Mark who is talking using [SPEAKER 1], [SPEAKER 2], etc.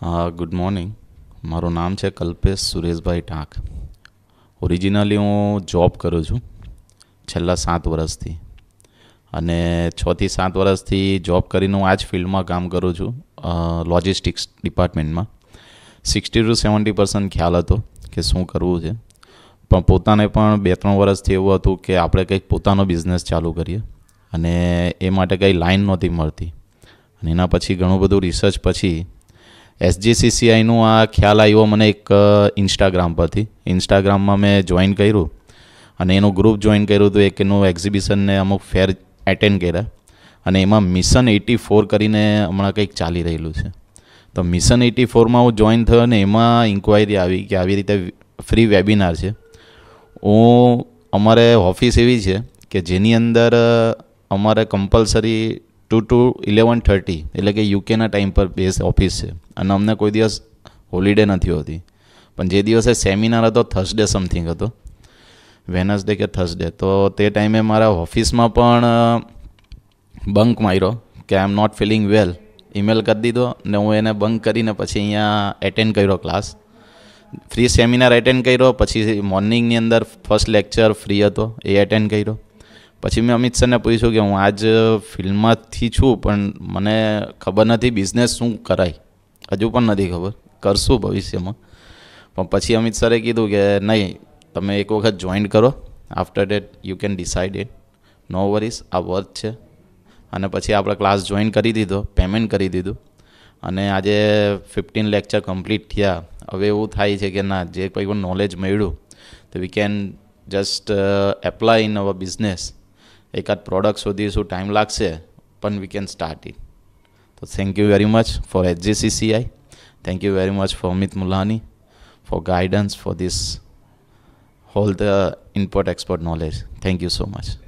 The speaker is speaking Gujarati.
[SPEAKER 1] ગુડ uh, મોર્નિંગ મારું નામ છે કલ્પેશ સુરેશભાઈ ટાંક ઓરિજિનલી હું જોબ કરું છું છેલ્લા સાત વર્ષથી અને છથી સાત વર્ષથી જોબ કરીને હું આ જ ફિલ્ડમાં કામ કરું છું લોજિસ્ટિક્સ ડિપાર્ટમેન્ટમાં સિક્સટી ટુ સેવન્ટી પર્સન્ટ ખ્યાલ હતો કે શું કરવું છે પણ પોતાને પણ બે ત્રણ વર્ષથી એવું હતું કે આપણે કંઈક પોતાનો બિઝનેસ ચાલુ કરીએ અને એ માટે કંઈ લાઈન નહોતી મળતી અને એના પછી ઘણું બધું રિસર્ચ પછી એસજીસીસીઆઈનું આ ખ્યાલ આવ્યો મને એક ઇન્સ્ટાગ્રામ પરથી ઇન્સ્ટાગ્રામમાં મેં જોઈન કર્યું અને એનું ગ્રુપ જોઈન કર્યું હતું એક એનું એક્ઝિબિશનને અમુક ફેર એટેન્ડ કર્યા અને એમાં મિશન એટી ફોર કરીને હમણાં કંઈક ચાલી રહેલું છે તો મિશન એટી ફોરમાં હું જોઈન થયો અને એમાં ઇન્કવાયરી આવી કે આવી રીતે ફ્રી વેબિનાર છે હું અમારે ઓફિસ એવી છે કે જેની અંદર અમારે compulsory two to eleven thirty એટલે કે યુકેના ટાઈમ પર બેસ ઓફિસ છે અને અમને કોઈ દિવસ હોલિડે નથી હોતી પણ જે દિવસે સેમિનાર હતો થર્સડે સમથિંગ હતો વેનસડે કે થર્સડે તો તે ટાઈમે મારા ઓફિસમાં પણ બંક માર્યો કે I am not feeling well email કરી દીધો ને હું એને બંક કરીને પછી અહીંયા એટેન્ડ કર્યો ક્લાસ ફ્રી સેમિનાર એટેન્ડ કર્યો પછી મોર્નિંગની અંદર ફર્સ્ટ લેક્ચર ફ્રી હતો એ એટેન્ડ કર્યો પછી મેં અમિત સરને પૂછ્યું કે હું આજ ફિલ્મમાંથી છું પણ મને ખબર નથી બિઝનેસ શું કરાય હજુ પણ નથી ખબર કરશું ભવિષ્યમાં પણ પછી અમિત સરે કીધું કે નહીં તમે એક વખત જોઈન કરો after that you can decide it no worries આ વર્થ છે અને પછી આપણે ક્લાસ જોઈન કરી દીધો પેમેન્ટ કરી દીધું અને આજે ફિફ્ટીન લેક્ચર કમ્પ્લીટ થયા હવે એવું થાય છે કે ના જે કોઈ પણ નોલેજ મળ્યું તો we can just apply in our business એકાદ પ્રોડક્ટ સુધી શું ટાઈમ લાગશે પણ we can start it So thank you very much for JCCI. Thank you very much for Amit Mulani for guidance for this whole the import export knowledge. Thank you so much.